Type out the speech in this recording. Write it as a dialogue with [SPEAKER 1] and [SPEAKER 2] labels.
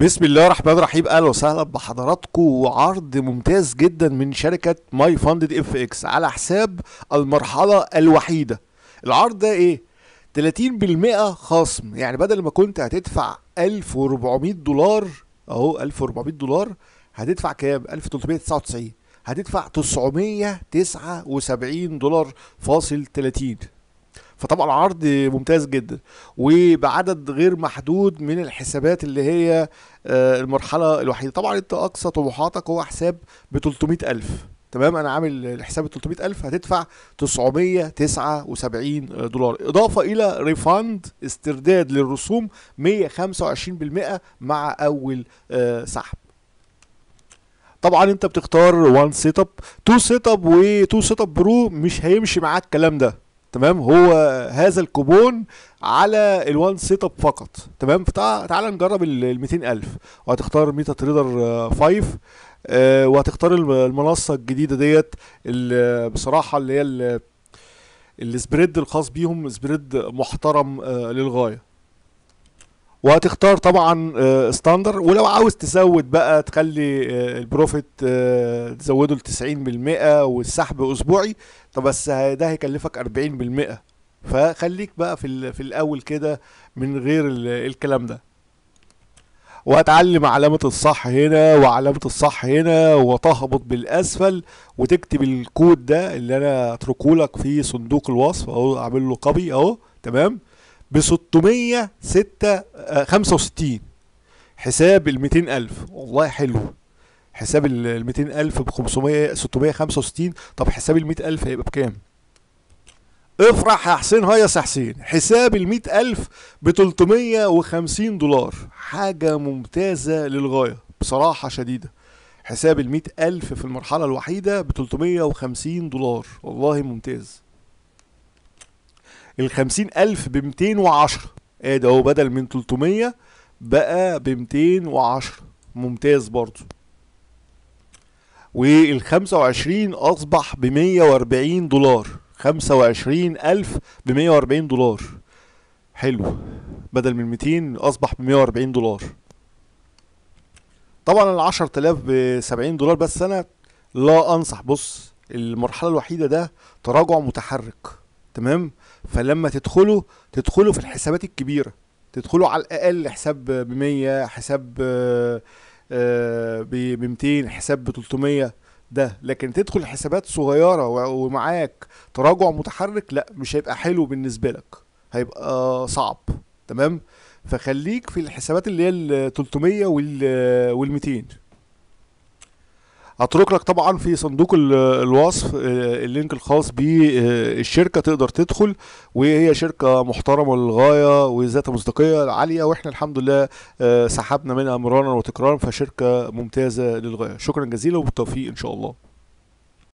[SPEAKER 1] بسم الله الرحمن الرحيم اهلا وسهلا بحضراتكم وعرض ممتاز جدا من شركه ماي فاندد اف اكس على حساب المرحله الوحيده العرض ده ايه 30% خصم يعني بدل ما كنت هتدفع 1400 دولار اهو 1400 دولار هتدفع كام 1399 هتدفع 979 دولار فاصل 30 فطبعا العرض ممتاز جدا وبعدد غير محدود من الحسابات اللي هي آه، المرحله الوحيده طبعا انت اقصى طموحاتك هو حساب ب 300000 تمام انا عامل الحساب ب 300000 هتدفع 979 دولار اضافه الى ريفاند استرداد للرسوم 125% مع اول آه، سحب طبعا انت بتختار وان سيت اب تو سيت اب وتو سيت اب برو مش هيمشي معاك الكلام ده تمام هو هذا الكوبون على الوان سيت اب فقط تمام فتعال نجرب ال 200000 وهتختار ميتا تريدر 5 آه، آه، وهتختار المنصه الجديده ديت بصراحه اللي هي السبريد الخاص بيهم سبريد محترم آه، للغايه وهتختار طبعا ستاندر آه، ولو عاوز تزود بقى تخلي آه، البروفيت آه، تزوده ل 90% والسحب اسبوعي طب بس ده هيكلفك 40% فخليك بقى في في الاول كده من غير الكلام ده وهتعلم علامة الصح هنا وعلامة الصح هنا وتهبط بالأسفل وتكتب الكود ده اللي أنا اتركه لك في صندوق الوصف أهو أعمل له كوبي أهو تمام ب 665 آه، حساب ال 200000 والله حلو حساب ال 200000 ب 500 665 طب حساب ال 100000 هيبقى بكام؟ افرح يا حسين هيص يا حسين حساب ال 100000 ب 350 دولار حاجة ممتازة للغاية بصراحة شديدة حساب ال 100000 في المرحلة الوحيدة ب 350 دولار والله ممتاز ال 50000 ب 210 ادي اهو بدل من 300 بقى ب 210 ممتاز برضو وال 25 اصبح ب 140 دولار 25000 ب 140 دولار حلو بدل من 200 اصبح ب 140 دولار طبعا ال 10000 ب 70 دولار بس انا لا انصح بص المرحله الوحيده ده تراجع متحرك تمام فلما تدخلوا تدخلوا في الحسابات الكبيره تدخلوا على الاقل حساب آه، ب 100 حساب ب 200 حساب ب 300 ده لكن تدخل حسابات صغيره ومعاك تراجع متحرك لا مش هيبقى حلو بالنسبه لك هيبقى صعب تمام فخليك في الحسابات اللي هي ال 300 وال 200 هترك لك طبعا في صندوق الوصف آه، اللينك الخاص بالشركه آه، تقدر تدخل وهي شركه محترمه للغايه وذات مصداقيه عاليه واحنا الحمد لله آه، سحبنا منها مرارا وتكرارا فشركه ممتازه للغايه شكرا جزيلا وبالتوفيق ان شاء الله